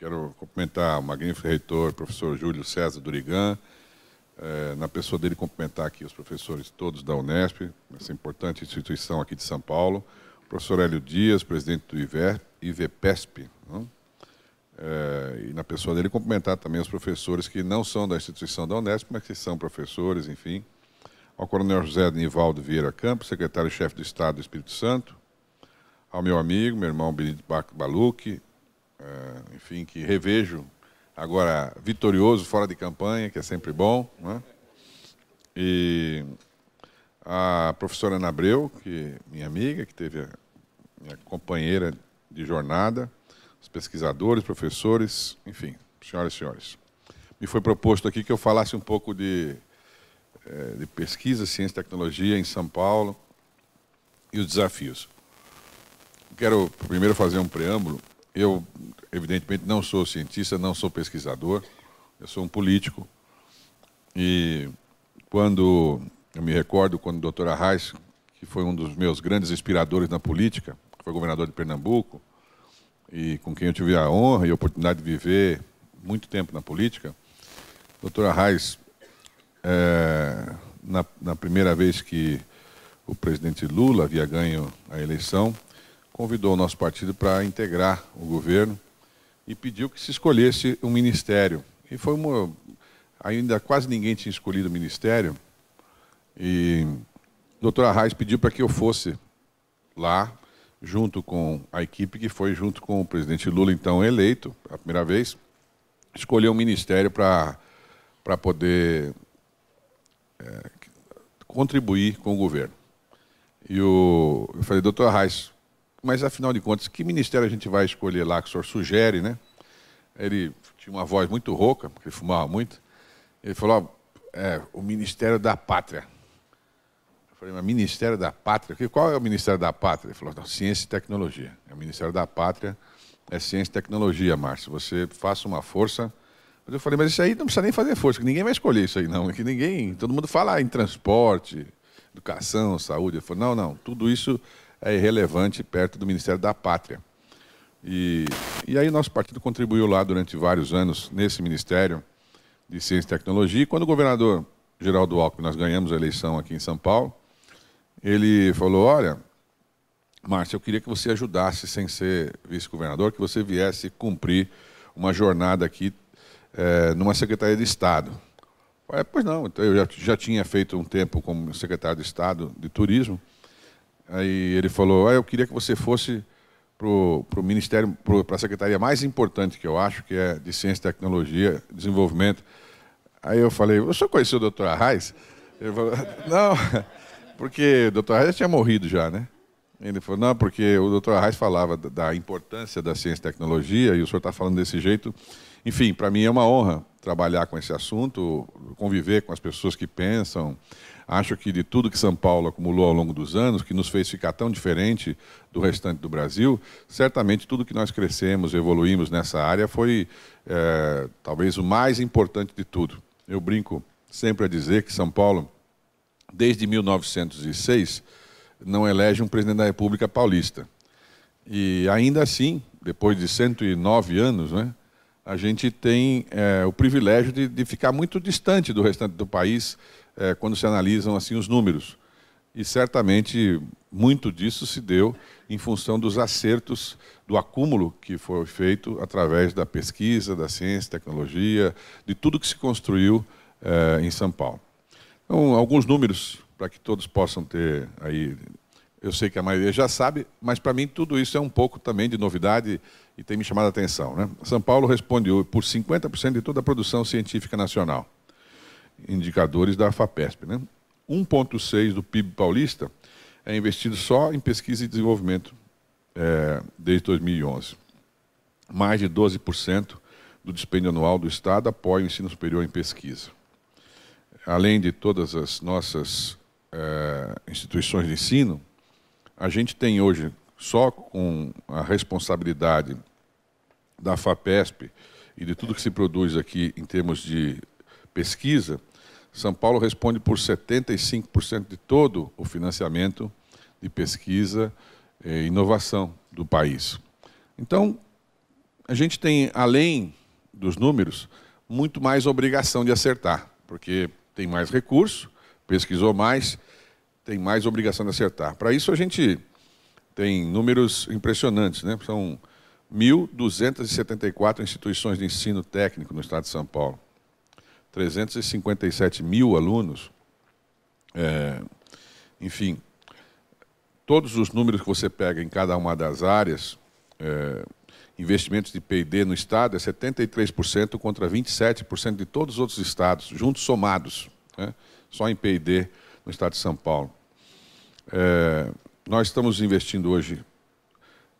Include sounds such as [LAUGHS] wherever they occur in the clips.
Quero cumprimentar o magnífico reitor, professor Júlio César Durigan, é, na pessoa dele cumprimentar aqui os professores todos da Unesp, essa importante instituição aqui de São Paulo, o professor Hélio Dias, presidente do IVER, IVPESP, é, né? eh, e na pessoa dele cumprimentar também os professores que não são da instituição da Unesp, mas que são professores, enfim, ao coronel José Nivaldo Vieira Campos, secretário-chefe do Estado do Espírito Santo, ao meu amigo, meu irmão Benito Baluque, é, enfim, que revejo agora vitorioso, fora de campanha, que é sempre bom. Né? E a professora Ana Abreu, que é minha amiga, que teve a, minha companheira de jornada, os pesquisadores, professores, enfim, senhoras e senhores. Me foi proposto aqui que eu falasse um pouco de, é, de pesquisa, ciência e tecnologia em São Paulo e os desafios. Quero primeiro fazer um preâmbulo eu, evidentemente, não sou cientista, não sou pesquisador, eu sou um político. E quando eu me recordo quando o doutor Arraes, que foi um dos meus grandes inspiradores na política, foi governador de Pernambuco, e com quem eu tive a honra e a oportunidade de viver muito tempo na política, a doutora é, na, na primeira vez que o presidente Lula havia ganho a eleição, convidou o nosso partido para integrar o governo e pediu que se escolhesse um ministério. E foi uma. Ainda quase ninguém tinha escolhido o ministério. E a doutora Reis pediu para que eu fosse lá, junto com a equipe que foi junto com o presidente Lula, então eleito, a primeira vez, escolher um ministério para, para poder é, contribuir com o governo. E o, eu falei, doutor Reis, mas, afinal de contas, que ministério a gente vai escolher lá que o senhor sugere, né? Ele tinha uma voz muito rouca, porque ele fumava muito. Ele falou, é, o Ministério da Pátria. Eu falei, mas Ministério da Pátria? Qual é o Ministério da Pátria? Ele falou, não, Ciência e Tecnologia. É o Ministério da Pátria é Ciência e Tecnologia, Márcio. Você faça uma força. Mas eu falei, mas isso aí não precisa nem fazer força, que ninguém vai escolher isso aí, não. É que ninguém, todo mundo fala em transporte, educação, saúde. Eu falei, não, não, tudo isso é irrelevante perto do Ministério da Pátria. E, e aí nosso partido contribuiu lá durante vários anos nesse Ministério de Ciência e Tecnologia. E quando o governador Geraldo Alckmin, nós ganhamos a eleição aqui em São Paulo, ele falou, olha, Márcio, eu queria que você ajudasse, sem ser vice-governador, que você viesse cumprir uma jornada aqui é, numa Secretaria de Estado. É, pois não, então eu já, já tinha feito um tempo como secretário de Estado de Turismo, Aí ele falou: ah, Eu queria que você fosse para o Ministério, para a secretaria mais importante que eu acho, que é de Ciência, Tecnologia, Desenvolvimento. Aí eu falei: O senhor conheceu o doutor Arraes? Ele falou: [LAUGHS] Não, porque o doutor Arraes tinha morrido já, né? Ele falou: Não, porque o doutor Arraes falava da importância da ciência e tecnologia e o senhor está falando desse jeito. Enfim, para mim é uma honra trabalhar com esse assunto, conviver com as pessoas que pensam, Acho que de tudo que São Paulo acumulou ao longo dos anos, que nos fez ficar tão diferente do restante do Brasil, certamente tudo que nós crescemos, evoluímos nessa área foi é, talvez o mais importante de tudo. Eu brinco sempre a dizer que São Paulo, desde 1906, não elege um presidente da República Paulista. E ainda assim, depois de 109 anos, né, a gente tem é, o privilégio de, de, ficar muito distante do restante do país é, quando se analisam assim os números. E certamente muito disso se deu em função dos acertos, do acúmulo que foi feito através da pesquisa, da ciência, tecnologia, de tudo que se construiu é, em São Paulo. Então, alguns números para que todos possam ter aí. Eu sei que a maioria já sabe, mas para mim tudo isso é um pouco também de novidade e tem me chamado a atenção. Né? São Paulo responde por 50% de toda a produção científica nacional indicadores da FAPESP. Né? 1,6% do PIB paulista é investido só em pesquisa e desenvolvimento é, desde 2011. Mais de 12% do despendo anual do Estado apoia o ensino superior em pesquisa. Além de todas as nossas é, instituições de ensino, a gente tem hoje, só com a responsabilidade da FAPESP e de tudo que se produz aqui em termos de pesquisa, são Paulo responde por 75% de todo o financiamento de pesquisa e eh, inovação do país. Então, a gente tem, além dos números, muito mais obrigação de acertar, porque tem mais recurso, pesquisou mais, tem mais obrigação de acertar. Para isso, a gente tem números impressionantes, né? São 1.274 instituições de ensino técnico no estado de São Paulo. 357 mil alunos, é, enfim, todos os números que você pega em cada uma das áreas, é, investimentos de P&D no Estado é 73% contra 27% de todos os outros estados, juntos somados, né? só em P&D no Estado de São Paulo. É, nós estamos investindo hoje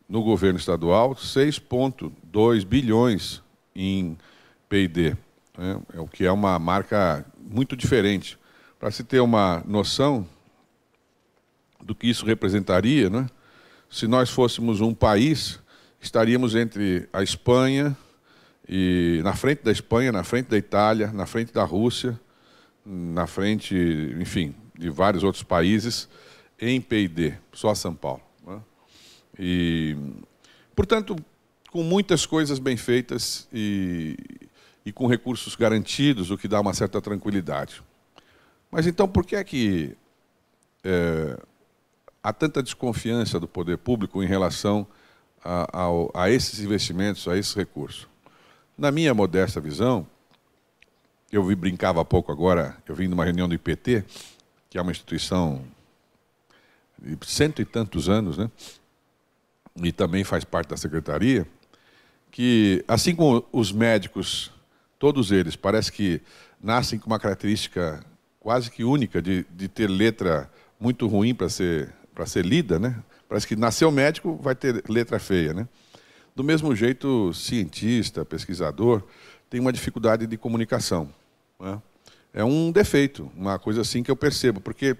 no governo estadual 6,2 bilhões em P&D né? é o que é uma marca muito diferente. Para se ter uma noção do que isso representaria, né? se nós fôssemos um país, estaríamos entre a Espanha e na frente da Espanha, na frente da Itália, na frente da Rússia, na frente, enfim, de vários outros países em PID, só São Paulo. Né? E, portanto, com muitas coisas bem feitas e, e com recursos garantidos, o que dá uma certa tranquilidade. Mas então, por que é que é, há tanta desconfiança do poder público em relação a, a, a esses investimentos, a esses recursos? Na minha modesta visão, eu vi, brincava há pouco agora, eu vim de uma reunião do IPT, que é uma instituição de cento e tantos anos, né? e também faz parte da secretaria, que assim como os médicos Todos eles parece que nascem com uma característica quase que única de, de ter letra muito ruim para ser, para ser lida, né? Parece que nasceu médico, vai ter letra feia, né? Do mesmo jeito, cientista, pesquisador, tem uma dificuldade de comunicação. Né? É um defeito, uma coisa assim que eu percebo, porque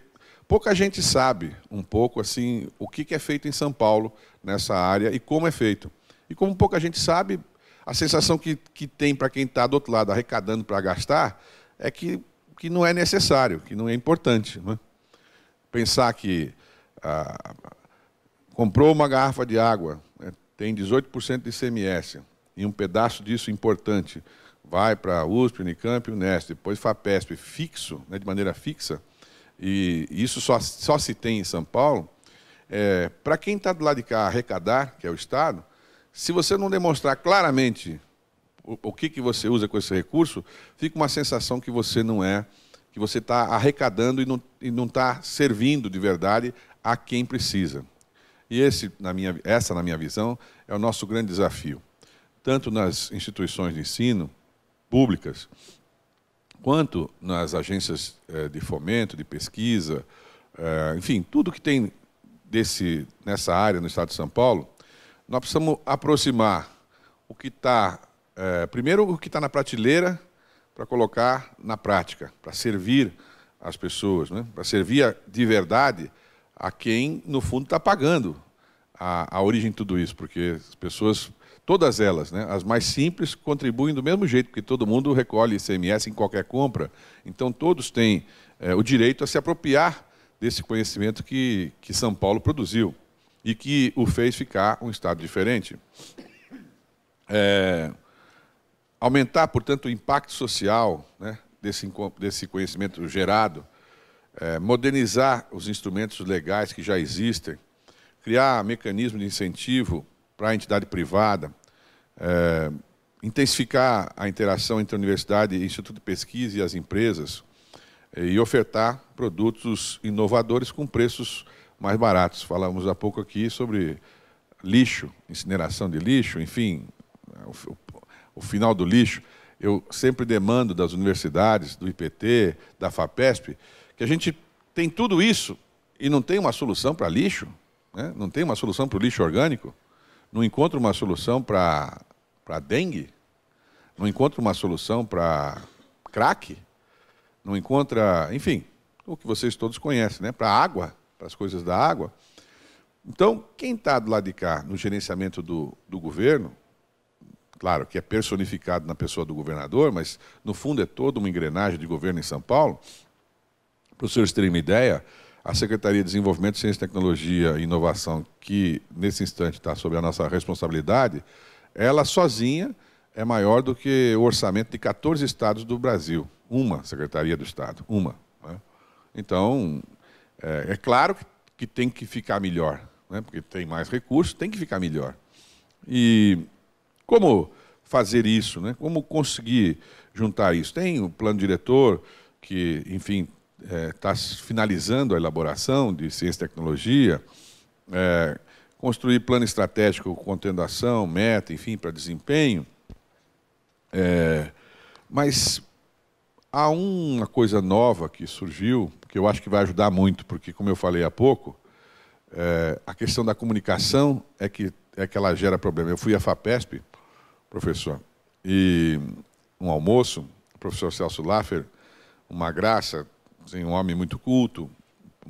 pouca gente sabe um pouco assim o que é feito em São Paulo nessa área e como é feito. E como pouca gente sabe, a sensação que, que tem para quem está do outro lado arrecadando para gastar é que, que não é necessário, que não é importante. Né? Pensar que ah, comprou uma garrafa de água, né, tem 18% de ICMS, e um pedaço disso importante vai para a USP, Unicamp, Unesp, depois FAPESP, fixo, né, de maneira fixa, e isso só, só se tem em São Paulo, é, para quem está do lado de cá arrecadar, que é o Estado, se você não demonstrar claramente o, o que, que você usa com esse recurso, fica uma sensação que você não é, que você está arrecadando e não está servindo de verdade a quem precisa. E esse, na minha, essa, na minha visão, é o nosso grande desafio, tanto nas instituições de ensino públicas, quanto nas agências eh, de fomento, de pesquisa, eh, enfim, tudo que tem desse, nessa área no Estado de São Paulo, nós precisamos aproximar o que está, é, primeiro, o que está na prateleira, para colocar na prática, para servir as pessoas, né? para servir de verdade a quem, no fundo, está pagando a, a origem de tudo isso, porque as pessoas, todas elas, né, as mais simples, contribuem do mesmo jeito, porque todo mundo recolhe ICMS em qualquer compra, então todos têm é, o direito a se apropriar desse conhecimento que, que São Paulo produziu e que o fez ficar um Estado diferente. É, aumentar, portanto, o impacto social né, desse, desse conhecimento gerado, é, modernizar os instrumentos legais que já existem, criar mecanismos de incentivo para a entidade privada, é, intensificar a interação entre a universidade, o Instituto de Pesquisa e as empresas, e ofertar produtos inovadores com preços mais baratos. Falamos há pouco aqui sobre lixo, incineração de lixo, enfim, né, o, o, o final do lixo. Eu sempre demando das universidades, do IPT, da FAPESP, que a gente tem tudo isso e não tem uma solução para lixo, né? não tem uma solução para o lixo orgânico, não encontra uma solução para dengue, não encontra uma solução para crack, não encontra, enfim, o que vocês todos conhecem, né? para água para as coisas da água. Então, quem está do lado de cá no gerenciamento do, do governo, claro que é personificado na pessoa do governador, mas no fundo é toda uma engrenagem de governo em São Paulo. Para os senhores terem uma ideia, a Secretaria de Desenvolvimento, Ciência, Tecnologia e Inovação, que nesse instante está sob a nossa responsabilidade, ela sozinha é maior do que o orçamento de 14 estados do Brasil. Uma Secretaria do Estado, uma. Né? Então, é, é claro que, que, tem que ficar melhor, né? porque tem mais recursos, tem que ficar melhor. E como fazer isso? Né? Como conseguir juntar isso? Tem o plano diretor, que, enfim, está é, tá finalizando a elaboração de ciência e tecnologia, é, construir plano estratégico contendo ação, meta, enfim, para desempenho. É, mas Há uma coisa nova que surgiu, que eu acho que vai ajudar muito, porque, como eu falei há pouco, é, a questão da comunicação é que, é que ela gera problema. Eu fui à FAPESP, professor, e um almoço, o professor Celso Laffer, uma graça, assim, um homem muito culto,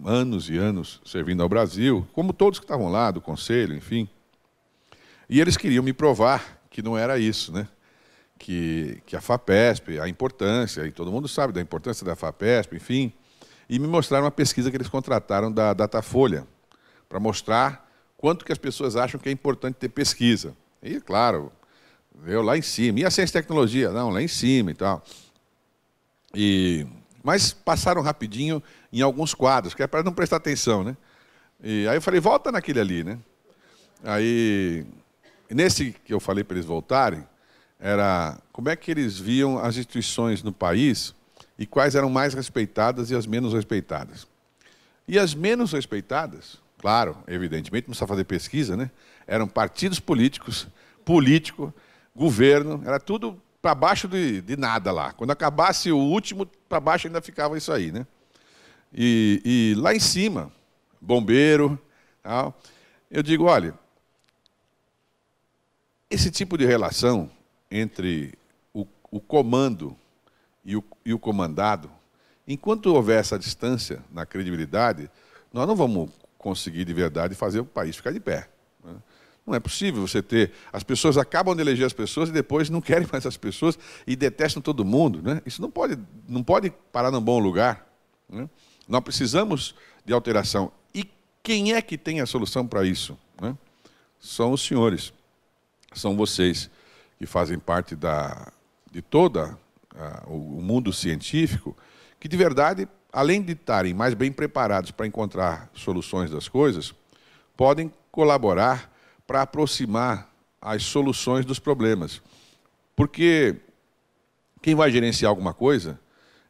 anos e anos servindo ao Brasil, como todos que estavam lá, do conselho, enfim. E eles queriam me provar que não era isso, né? que, que a FAPESP, a importância, e todo mundo sabe da importância da FAPESP, enfim, e me mostraram uma pesquisa que eles contrataram da Datafolha, para mostrar quanto que as pessoas acham que é importante ter pesquisa. E, claro, eu lá em cima. E a ciência e tecnologia? Não, lá em cima e tal. E, mas passaram rapidinho em alguns quadros, que é para não prestar atenção, né? E aí eu falei, volta naquele ali, né? Aí, nesse que eu falei para eles voltarem, era como é que eles viam as instituições no país e quais eram mais respeitadas e as menos respeitadas. E as menos respeitadas, claro, evidentemente, não precisa fazer pesquisa, né? Eram partidos políticos, político, governo, era tudo para baixo de, de, nada lá. Quando acabasse o último, para baixo ainda ficava isso aí, né? E, e lá em cima, bombeiro, tal. Eu digo, olha, esse tipo de relação entre o, o comando e o, e o comandado, enquanto houver essa distância na credibilidade, nós não vamos conseguir de verdade fazer o país ficar de pé. Né? Não é possível você ter. As pessoas acabam de eleger as pessoas e depois não querem mais as pessoas e detestam todo mundo. Né? Isso não pode, não pode parar num bom lugar. Né? Nós precisamos de alteração. E quem é que tem a solução para isso? Né? São os senhores, são vocês que fazem parte da, de toda o mundo científico, que de verdade, além de estarem mais bem preparados para encontrar soluções das coisas, podem colaborar para aproximar as soluções dos problemas. Porque quem vai gerenciar alguma coisa,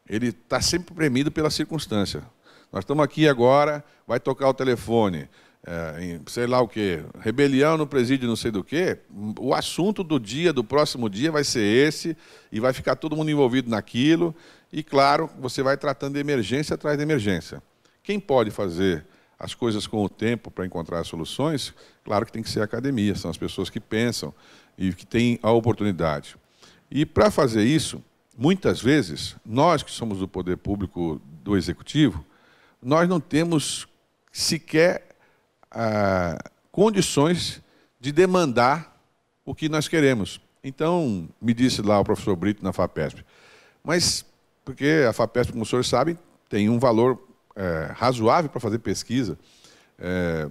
ele está sempre premido pela circunstância. Nós estamos aqui agora, vai tocar o telefone, é, em, sei lá o que, rebelião no presídio, não sei do que, o assunto do dia, do próximo dia, vai ser esse, e vai ficar todo mundo envolvido naquilo, e claro, você vai tratando de emergência atrás de emergência. Quem pode fazer as coisas com o tempo para encontrar soluções? Claro que tem que ser a academia, são as pessoas que pensam e que têm a oportunidade. E para fazer isso, muitas vezes, nós que somos do poder público do executivo, nós não temos sequer ah, condições de demandar o que nós queremos. Então, me disse lá o professor Brito na FAPESP, mas, porque a FAPESP, como os senhores sabem, tem um valor é, razoável para fazer pesquisa, é,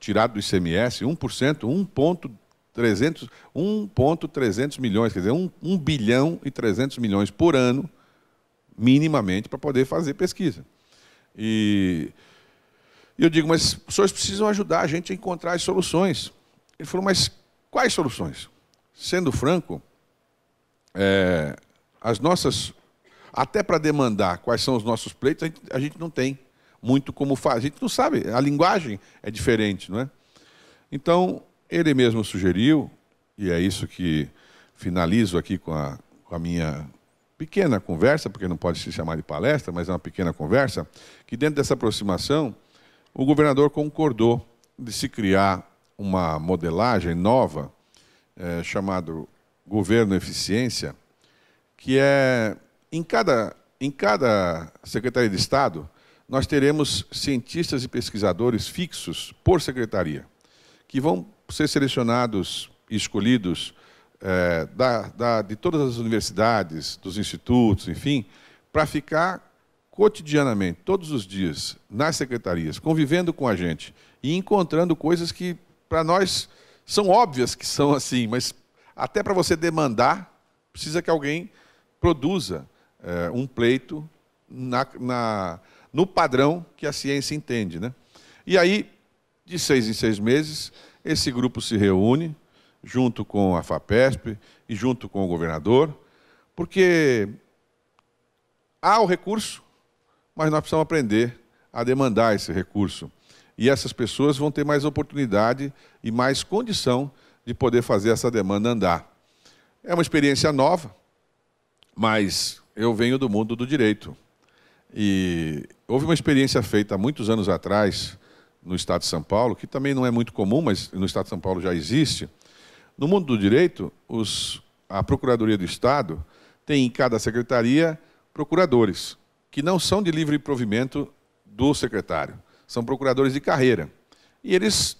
tirado do ICMS, 1%, 1,300 1,300 milhões, quer dizer, 1, 1 bilhão e 300 milhões por ano, minimamente, para poder fazer pesquisa. E e eu digo, mas os senhores precisam ajudar a gente a encontrar as soluções. Ele falou, mas quais soluções? Sendo franco, é, as nossas. Até para demandar quais são os nossos pleitos, a gente, a gente não tem muito como fazer. A gente não sabe, a linguagem é diferente, não é? Então, ele mesmo sugeriu, e é isso que finalizo aqui com a, com a minha pequena conversa, porque não pode se chamar de palestra, mas é uma pequena conversa, que dentro dessa aproximação o governador concordou de se criar uma modelagem nova, é, chamado Governo Eficiência, que é em cada, em cada Secretaria de Estado, nós teremos cientistas e pesquisadores fixos por secretaria, que vão ser selecionados e escolhidos é, da, da, de todas as universidades, dos institutos, enfim, para ficar cotidianamente, todos os dias, nas secretarias, convivendo com a gente e encontrando coisas que, para nós, são óbvias que são assim, mas até para você demandar, precisa que alguém produza é, um pleito na, na, no padrão que a ciência entende. Né? E aí, de seis em seis meses, esse grupo se reúne, junto com a FAPESP e junto com o governador, porque há o recurso, mas nós precisamos aprender a demandar esse recurso. E essas pessoas vão ter mais oportunidade e mais condição de poder fazer essa demanda andar. É uma experiência nova, mas eu venho do mundo do direito. E houve uma experiência feita há muitos anos atrás no Estado de São Paulo, que também não é muito comum, mas no Estado de São Paulo já existe. No mundo do direito, os, a Procuradoria do Estado tem em cada secretaria procuradores que não são de livre provimento do secretário, são procuradores de carreira. E eles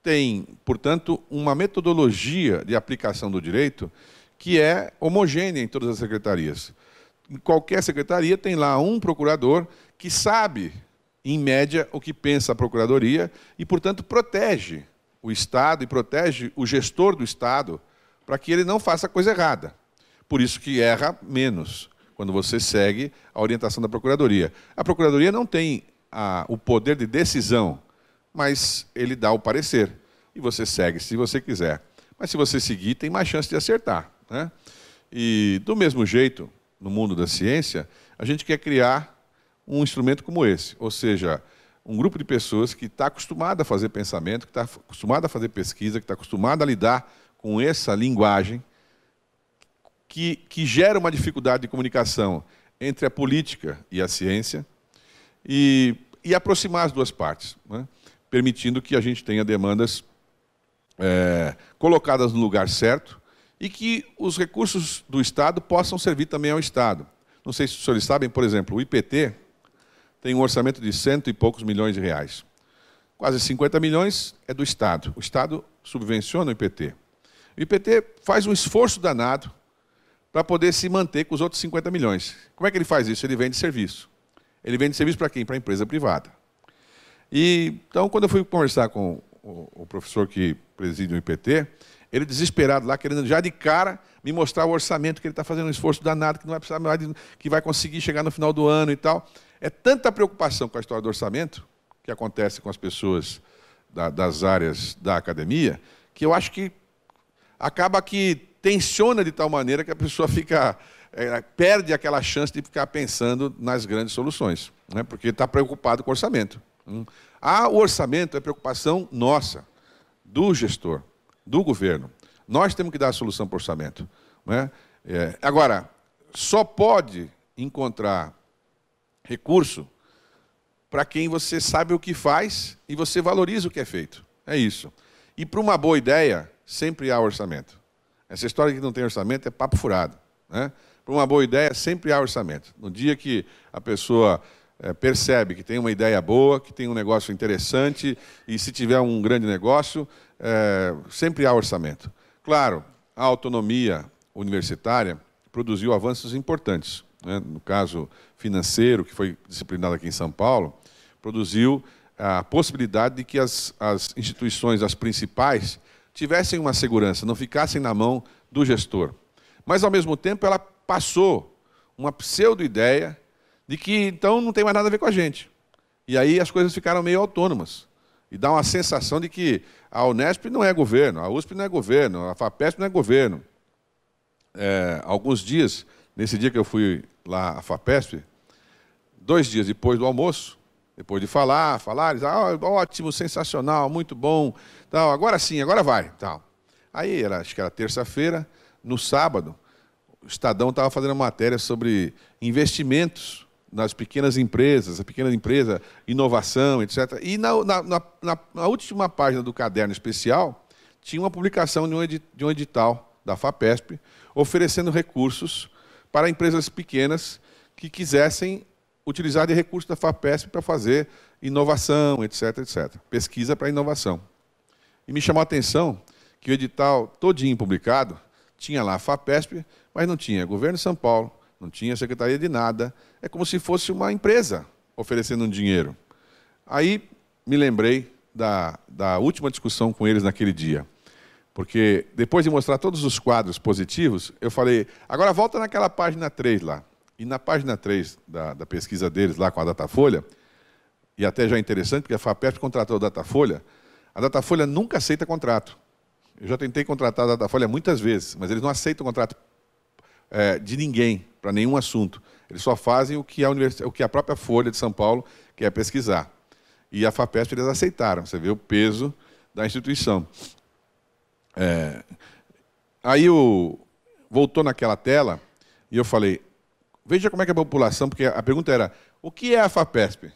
têm, portanto, uma metodologia de aplicação do direito que é homogênea em todas as secretarias. Em qualquer secretaria tem lá um procurador que sabe, em média, o que pensa a procuradoria e, portanto, protege o Estado e protege o gestor do Estado para que ele não faça coisa errada. Por isso que erra menos quando você segue a orientação da Procuradoria. A Procuradoria não tem a, o poder de decisão, mas ele dá o parecer. E você segue se você quiser. Mas se você seguir, tem mais chance de acertar. Né? E do mesmo jeito, no mundo da ciência, a gente quer criar um instrumento como esse, ou seja, um grupo de pessoas que está acostumada a fazer pensamento, que está acostumada a fazer pesquisa, que está acostumada a lidar com essa linguagem, que, que gera uma dificuldade de comunicação entre a política e a ciência e, e aproximar as duas partes, né? permitindo que a gente tenha demandas é, colocadas no lugar certo e que os recursos do Estado possam servir também ao Estado. Não sei se os senhores sabem, por exemplo, o IPT tem um orçamento de cento e poucos milhões de reais. Quase 50 milhões é do Estado. O Estado subvenciona o IPT. O IPT faz um esforço danado para poder se manter com os outros 50 milhões. Como é que ele faz isso? Ele vende serviço. Ele vende serviço para quem? Para a empresa privada. E então, quando eu fui conversar com o, o professor que preside o IPT, ele desesperado lá, querendo já de cara me mostrar o orçamento, que ele está fazendo um esforço danado, que não vai precisar mais, de, que vai conseguir chegar no final do ano e tal. É tanta preocupação com a história do orçamento, que acontece com as pessoas da, das áreas da academia, que eu acho que acaba que tensiona de tal maneira que a pessoa fica é, perde aquela chance de ficar pensando nas grandes soluções, né? porque está preocupado com o orçamento. Ah, o orçamento é preocupação nossa, do gestor, do governo. Nós temos que dar a solução para o orçamento. Né? É, agora, só pode encontrar recurso para quem você sabe o que faz e você valoriza o que é feito. É isso. E para uma boa ideia, sempre há orçamento. Essa história que não tem orçamento é papo furado. Né? Para uma boa ideia, sempre há orçamento. No dia que a pessoa é, percebe que tem uma ideia boa, que tem um negócio interessante, e se tiver um grande negócio, é, sempre há orçamento. Claro, a autonomia universitária produziu avanços importantes. Né? No caso financeiro, que foi disciplinado aqui em São Paulo, produziu a possibilidade de que as, as instituições, as principais, tivessem uma segurança, não ficassem na mão do gestor. Mas, ao mesmo tempo, ela passou uma pseudo-ideia de que então não tem mais nada a ver com a gente. E aí as coisas ficaram meio autônomas. E dá uma sensação de que a Unesp não é governo, a USP não é governo, a FAPESP não é governo. É, alguns dias, nesse dia que eu fui lá à FAPESP, dois dias depois do almoço, depois de falar, falar, eles, ah, ótimo, sensacional, muito bom, tal, agora sim, agora vai, tal. Aí, era, acho que era terça-feira, no sábado, o Estadão estava fazendo uma matéria sobre investimentos nas pequenas empresas, a pequena empresa, inovação, etc. E na, na, na, na última página do caderno especial, tinha uma publicação de um, edit, de um edital da FAPESP, oferecendo recursos para empresas pequenas que quisessem utilizar de recursos da FAPESP para fazer inovação, etc, etc. Pesquisa para inovação. E me chamou a atenção que o edital todinho publicado tinha lá a FAPESP, mas não tinha governo de São Paulo, não tinha secretaria de nada. É como se fosse uma empresa oferecendo um dinheiro. Aí me lembrei da, da última discussão com eles naquele dia. Porque depois de mostrar todos os quadros positivos, eu falei, agora volta naquela página 3 lá. E na página 3 da, da pesquisa deles, lá com a Datafolha, e até já é interessante, porque a FAPESP contratou a Datafolha, a Datafolha nunca aceita contrato. Eu já tentei contratar a Datafolha muitas vezes, mas eles não aceitam contrato é, de ninguém, para nenhum assunto. Eles só fazem o que, a o que a própria Folha de São Paulo quer pesquisar. E a FAPESP eles aceitaram, você vê o peso da instituição. É, aí voltou naquela tela e eu falei, Veja como é que é a população, porque a pergunta era, o que é a FAPESP?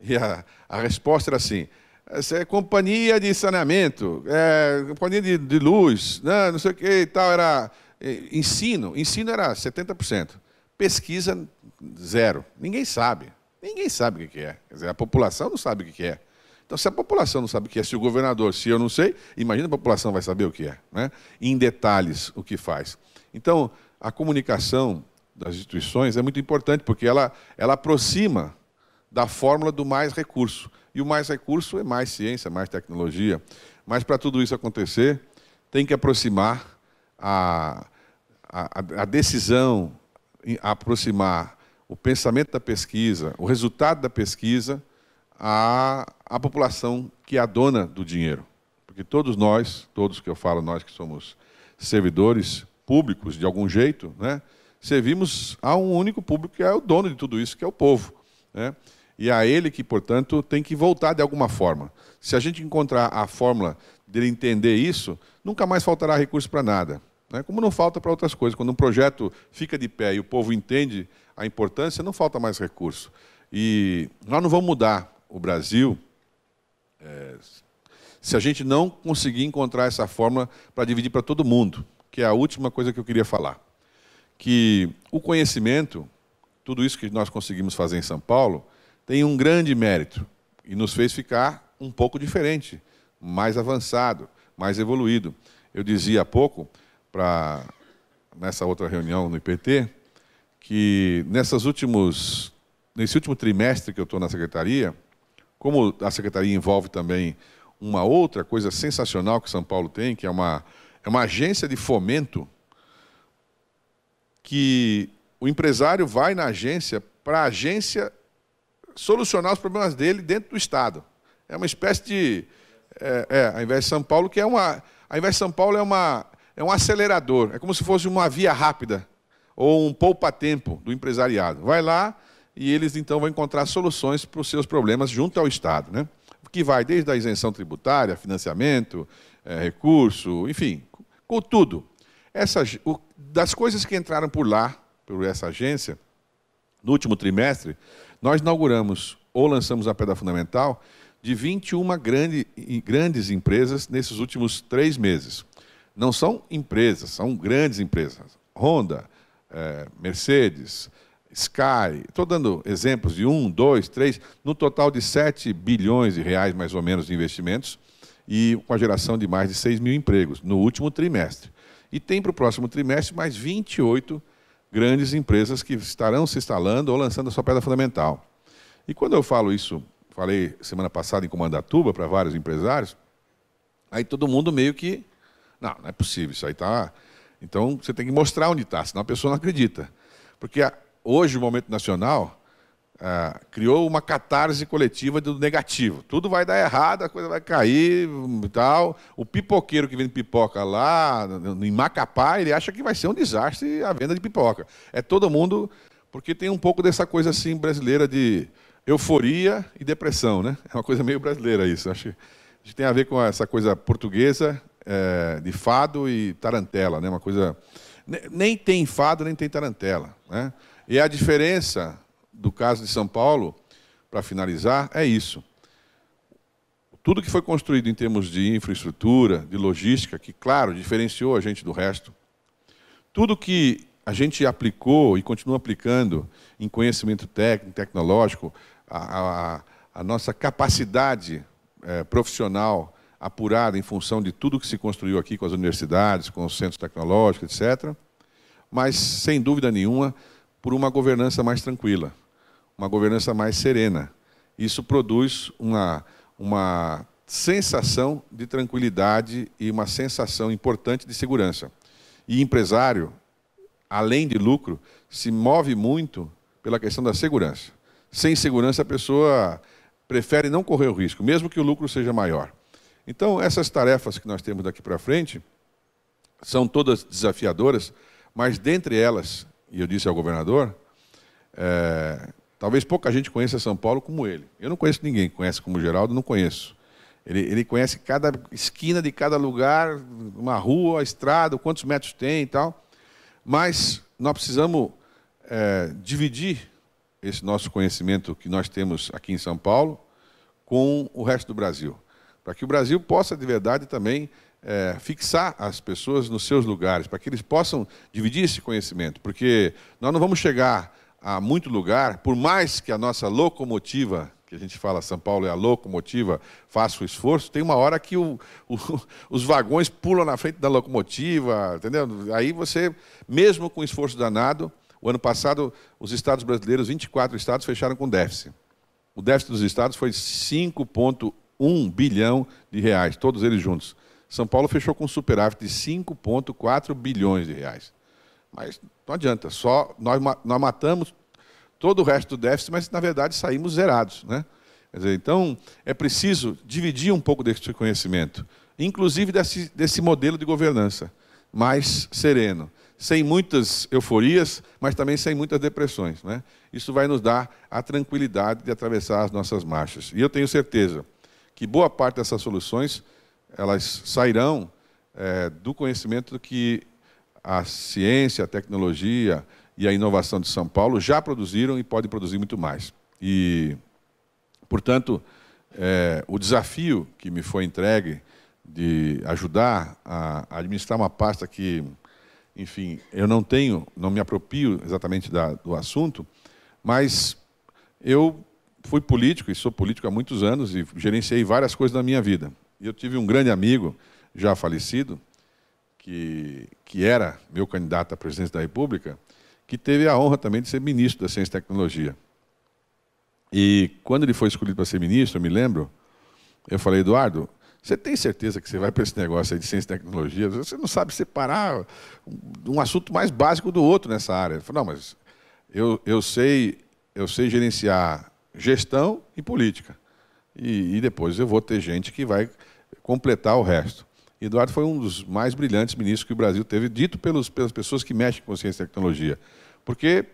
E a, a resposta era assim, essa é companhia de saneamento, é, companhia de, de luz, né, não sei o que e tal, era é, ensino, ensino era 70%, pesquisa zero, ninguém sabe, ninguém sabe o que é, quer dizer, a população não sabe o que é. Então, se a população não sabe o que é, se o governador, se eu não sei, imagina a população vai saber o que é, né? em detalhes o que faz. Então, a comunicação das instituições é muito importante, porque ela, ela aproxima da fórmula do mais recurso. E o mais recurso é mais ciência, mais tecnologia. Mas para tudo isso acontecer, tem que aproximar a, a, a decisão, aproximar o pensamento da pesquisa, o resultado da pesquisa, à, à população que é a dona do dinheiro. Porque todos nós, todos que eu falo, nós que somos servidores públicos de algum jeito, né? servimos a um único público que é o dono de tudo isso, que é o povo. Né? E a ele que, portanto, tem que voltar de alguma forma. Se a gente encontrar a fórmula dele entender isso, nunca mais faltará recurso para nada. Né? Como não falta para outras coisas. Quando um projeto fica de pé e o povo entende a importância, não falta mais recurso. E nós não vamos mudar o Brasil é, se a gente não conseguir encontrar essa fórmula para dividir para todo mundo, que é a última coisa que eu queria falar que o conhecimento, tudo isso que nós conseguimos fazer em São Paulo, tem um grande mérito e nos fez ficar um pouco diferente, mais avançado, mais evoluído. Eu dizia há pouco, pra, nessa outra reunião no IPT, que nessas últimos, nesse último trimestre que eu estou na secretaria, como a secretaria envolve também uma outra coisa sensacional que São Paulo tem, que é uma, é uma agência de fomento que o empresário vai na agência para a agência solucionar os problemas dele dentro do Estado. É uma espécie de. É, é a Invest São Paulo, que é uma. A Invest São Paulo é, uma, é um acelerador, é como se fosse uma via rápida ou um poupa-tempo do empresariado. Vai lá e eles então vão encontrar soluções para os seus problemas junto ao Estado, né? que vai desde a isenção tributária, financiamento, é, recurso, enfim, com tudo. Essa, o, das coisas que entraram por lá, por essa agência, no último trimestre, nós inauguramos ou lançamos a Pedra Fundamental de 21 grande, grandes empresas nesses últimos três meses. Não são empresas, são grandes empresas. Honda, eh, Mercedes, Sky. Estou dando exemplos de um, dois, três, no total de 7 bilhões de reais, mais ou menos, de investimentos, e com a geração de mais de 6 mil empregos no último trimestre. E tem para o próximo trimestre mais 28 grandes empresas que estarão se instalando ou lançando a sua pedra fundamental. E quando eu falo isso, falei semana passada em Comandatuba para vários empresários, aí todo mundo meio que. Não, não é possível, isso aí está. Então você tem que mostrar onde está, senão a pessoa não acredita. Porque hoje o momento nacional ah, criou uma catarse coletiva do negativo. Tudo vai dar errado, a coisa vai cair e hum, tal. O pipoqueiro que vende pipoca lá em Macapá, ele acha que vai ser um desastre a venda de pipoca. É todo mundo, porque tem um pouco dessa coisa assim brasileira de euforia e depressão, né? É uma coisa meio brasileira isso. Acho que, acho que tem a ver com essa coisa portuguesa é, de fado e tarantela, né? Uma coisa nem tem fado nem tem tarantela, né? E a diferença do caso de São Paulo, para finalizar, é isso. Tudo que foi construído em termos de infraestrutura, de logística, que, claro, diferenciou a gente do resto, tudo que a gente aplicou e continua aplicando em conhecimento técnico, tecnológico, a, a, a nossa capacidade é, profissional apurada em função de tudo que se construiu aqui com as universidades, com os centros tecnológicos, etc. Mas, sem dúvida nenhuma, por uma governança mais tranquila uma governança mais serena. Isso produz uma, uma sensação de tranquilidade e uma sensação importante de segurança. E empresário, além de lucro, se move muito pela questão da segurança. Sem segurança, a pessoa prefere não correr o risco, mesmo que o lucro seja maior. Então, essas tarefas que nós temos daqui para frente são todas desafiadoras, mas dentre elas, e eu disse ao governador, é, Talvez pouca gente conheça São Paulo como ele. Eu não conheço ninguém que conhece como Geraldo, não conheço. Ele, ele conhece cada esquina de cada lugar, uma rua, a estrada, quantos metros tem e tal. Mas nós precisamos é, dividir esse nosso conhecimento que nós temos aqui em São Paulo com o resto do Brasil, para que o Brasil possa de verdade também é, fixar as pessoas nos seus lugares, para que eles possam dividir esse conhecimento, porque nós não vamos chegar a muito lugar, por mais que a nossa locomotiva, que a gente fala São Paulo é a locomotiva, faça o esforço, tem uma hora que o, o, [LAUGHS] os vagões pulam na frente da locomotiva, entendeu? Aí você, mesmo com esforço danado, o ano passado os estados brasileiros, 24 estados, fecharam com déficit. O déficit dos estados foi 5,1 bilhão de reais, todos eles juntos. São Paulo fechou com superávit de 5,4 bilhões de reais. Mas não adianta, só nós, nós matamos todo o resto do déficit, mas na verdade saímos zerados. Né? Dizer, então é preciso dividir um pouco desse conhecimento, inclusive desse, desse modelo de governança mais sereno, sem muitas euforias, mas também sem muitas depressões. Né? Isso vai nos dar a tranquilidade de atravessar as nossas marchas. E eu tenho certeza que boa parte dessas soluções elas sairão é, do conhecimento que a ciência, a tecnologia e a inovação de São Paulo já produziram e podem produzir muito mais. E, portanto, é, o desafio que me foi entregue de ajudar a administrar uma pasta que, enfim, eu não tenho, não me apropio exatamente da, do assunto, mas eu fui político e sou político há muitos anos e gerenciei várias coisas na minha vida. E eu tive um grande amigo, já falecido, que, que era meu candidato à presidência da República, que teve a honra também de ser ministro da Ciência e Tecnologia. E quando ele foi escolhido para ser ministro, eu me lembro, eu falei, Eduardo, você tem certeza que você vai para esse negócio aí de ciência e tecnologia? Você não sabe separar um assunto mais básico do outro nessa área. Ele falou, não, mas eu, eu, sei, eu sei gerenciar gestão e política. E, e depois eu vou ter gente que vai completar o resto. Eduardo foi um dos mais brilhantes ministros que o Brasil teve, dito pelos, pelas pessoas que mexem com ciência e tecnologia, porque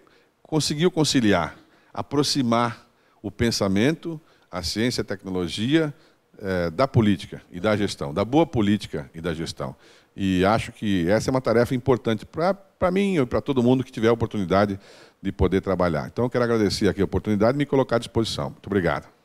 conseguiu conciliar, aproximar o pensamento, a ciência, a tecnologia eh, da política e da gestão, da boa política e da gestão. E acho que essa é uma tarefa importante para mim e para todo mundo que tiver a oportunidade de poder trabalhar. Então, eu quero agradecer aqui a oportunidade e me colocar à disposição. Muito obrigado.